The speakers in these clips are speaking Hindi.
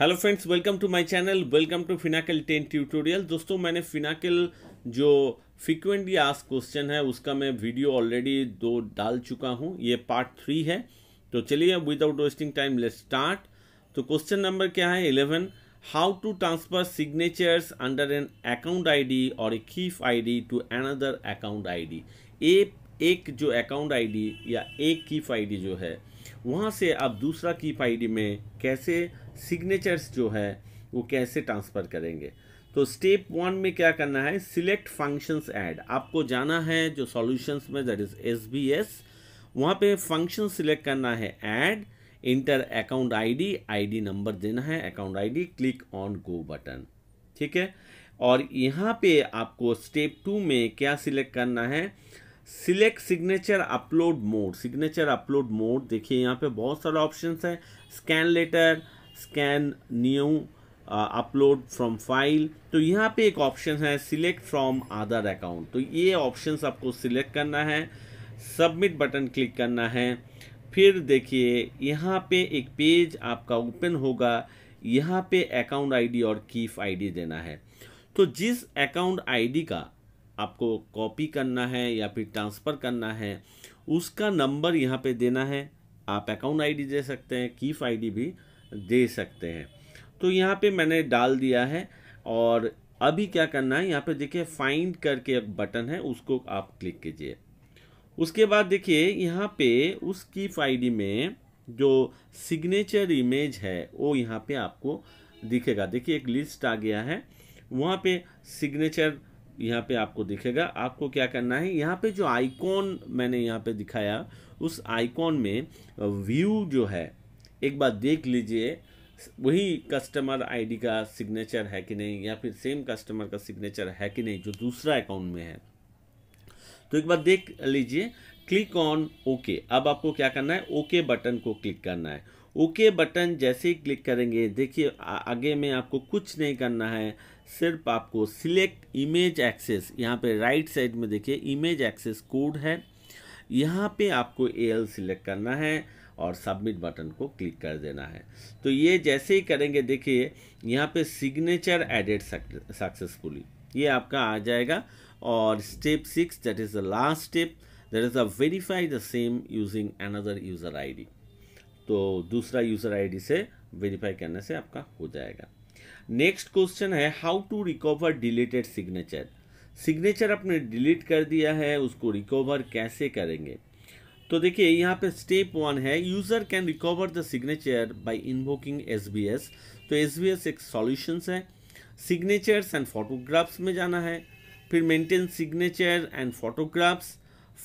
Hello friends welcome to my channel welcome to Finacle ten tutorial दोस्तों मैंने फिनाकल जो फ्रिक्वेंटली आज क्वेश्चन है उसका मैं वीडियो ऑलरेडी दो डाल चुका हूं ये पार्ट थ्री है तो चलिए without wasting time let start तो क्वेश्चन नंबर क्या है eleven how to transfer signatures under an account I और A CIF I to another account I A एक जो अकाउंट आई या एक कीफ आई जो है वहाँ से आप दूसरा कीफ आई में कैसे सिग्नेचर्स जो है वो कैसे ट्रांसफ़र करेंगे तो स्टेप वन में क्या करना है सिलेक्ट फंक्शंस ऐड आपको जाना है जो सॉल्यूशंस में that is S B S वहाँ पर फंक्शन सिलेक्ट करना है add enter account ID ID number देना है account ID click on go button ठीक है और यहाँ पे आपको स्टेप टू में क्या सिलेक्ट करना है select signature upload mode signature upload mode देखिए यहाँ पे बहुत सारा ऑप्शंस है scan letter scan new upload from file तो यहाँ पे एक ऑप्शन है सिलेक्ट फ्रॉम अदर अकाउंट तो ये ऑप्शन आपको सिलेक्ट करना है सबमिट बटन क्लिक करना है फिर देखिए यहाँ पे एक पेज आपका ओपन होगा यहाँ पे अकाउंट आईडी और कीफ आईडी देना है तो जिस अकाउंट आईडी का आपको कॉपी करना है या फिर ट्रांसफ़र करना है उसका नंबर यहाँ पे देना है आप अकाउंट आईडी दे सकते हैं कीफ आईडी भी दे सकते हैं तो यहाँ पे मैंने डाल दिया है और अभी क्या करना है यहाँ पे देखिए फाइंड करके एक बटन है उसको आप क्लिक कीजिए उसके बाद देखिए यहाँ पे उस की फाइडी में जो सिग्नेचर इमेज है वो यहाँ पे आपको दिखेगा देखिए एक लिस्ट आ गया है वहाँ पे सिग्नेचर यहाँ पे आपको दिखेगा आपको क्या करना है यहाँ पे जो आइकॉन मैंने यहाँ पे दिखाया उस आइकॉन में व्यू जो है एक बार देख लीजिए वही कस्टमर आईडी का सिग्नेचर है कि नहीं या फिर सेम कस्टमर का सिग्नेचर है कि नहीं जो दूसरा अकाउंट में है तो एक बार देख लीजिए क्लिक ऑन ओके अब आपको क्या करना है ओके okay बटन को क्लिक करना है ओके okay बटन जैसे ही क्लिक करेंगे देखिए आगे में आपको कुछ नहीं करना है सिर्फ आपको सिलेक्ट इमेज एक्सेस यहाँ पे राइट साइड में देखिए इमेज एक्सेस कोड है यहाँ पे आपको एल सिलेक्ट करना है और सबमिट बटन को क्लिक कर देना है तो ये जैसे ही करेंगे देखिए यहाँ पे सिग्नेचर एडेड सक्सेसफुली ये आपका आ जाएगा और step six that is the last step that is a verify the same using another user ID तो दूसरा यूज़र आईडी से वेरीफाई करने से आपका हो जाएगा नेक्स्ट क्वेश्चन है how to recover deleted signature signature आपने डिलीट कर दिया है उसको रिकवर कैसे करेंगे तो देखिए यहाँ पे स्टेप वन है user can recover the signature by invoking S B S तो एस बी एस एक सॉल्यूशंस है सिग्नेचर्स एंड फोटोग्राफ्स में जाना है फिर maintain signature and photographs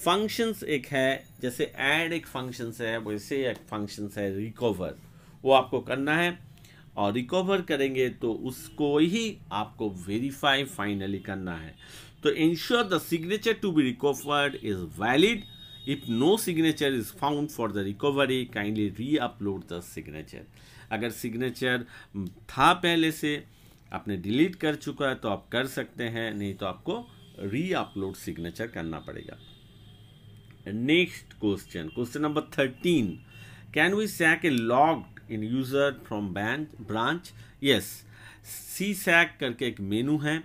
functions एक है जैसे ऐड एक फंक्शंस है वैसे एक फंक्शंस है रिकवर वो आपको करना है और रिकवर करेंगे तो उसको ही आपको वेरीफाई फाइनली करना है तो ensure the signature to be recovered is valid if no signature is found for the recovery kindly re upload the signature अगर सिग्नेचर mm, था पहले से आपने डिलीट कर चुका है तो आप कर सकते हैं नहीं तो आपको री अपलोड सिग्नेचर करना पड़ेगा next question question number thirteen can we sack a log in user from bank branch yes C sack करके एक मेनू है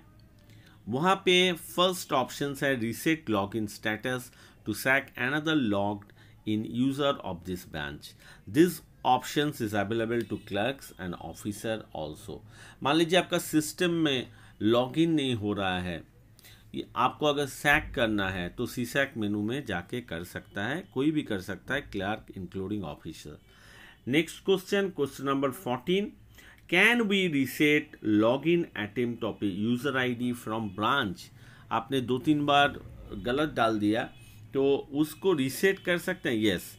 वहाँ पे फर्स्ट ऑप्शन है reset log in status to sack another logged in user of this branch. This options is available to clerks and officer also मान लीजिए आपका सिस्टम में लॉगिन नहीं हो रहा है ये आपको अगर सैक करना है तो सी सैक मेनू में जाके कर सकता है कोई भी कर सकता है clerk including officer next question question number fourteen can we reset log in attempt of user ID from branch आपने दो तीन बार गलत डाल दिया तो उसको रीसेट कर सकते हैं यस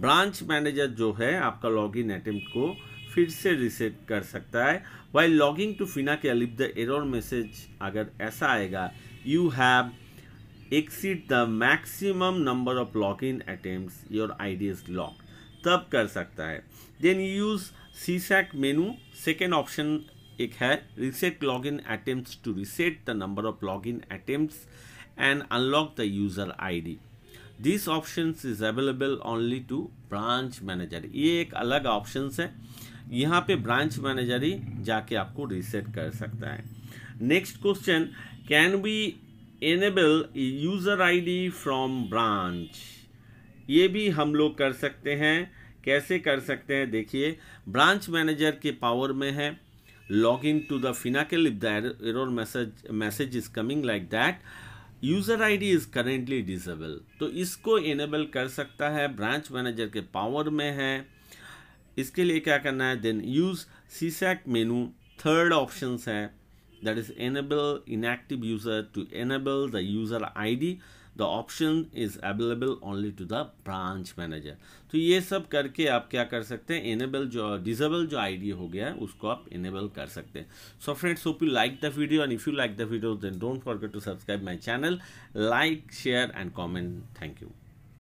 ब्रांच मैनेजर जो है आपका लॉगिन अटेम्प्ट को फिर से रीसेट कर सकता है वाई लॉगिंग टू फिना के अलिप द एरर मैसेज अगर ऐसा आएगा you have exceed the maximum number of log in attempt your I D is lock तब कर सकता है then use C sack menu second option एक है reset log in attempt to reset the number of log in attempt and unlock the user I D this option is available only to branch manager ये एक अलग ऑप्शन है यहाँ पे ब्रांच मैनेजर ही जाके आपको रीसेट कर सकता है next question can be enable user ID from branch ये भी हम लोग कर सकते हैं कैसे कर सकते हैं देखिए ब्रांच मैनेजर के पावर में है log in to the Finacle if the error message message is coming like that user ID is currently disable तो इसको इनेबल कर सकता है ब्रांच मैनेजर के पावर में है इसके लिए क्या करना है then use C sack menu third option है that is enable inactive user to enable the user ID the option is available only to the branch manager तो ये सब करके आप क्या कर सकते हैं इनेबल जो डिजेबल जो आईडी हो गया है उसको आप इनेबल कर सकते हैं so friends hope you like the video and if you like the video then don't forget to subscribe my channel like share and comment thank you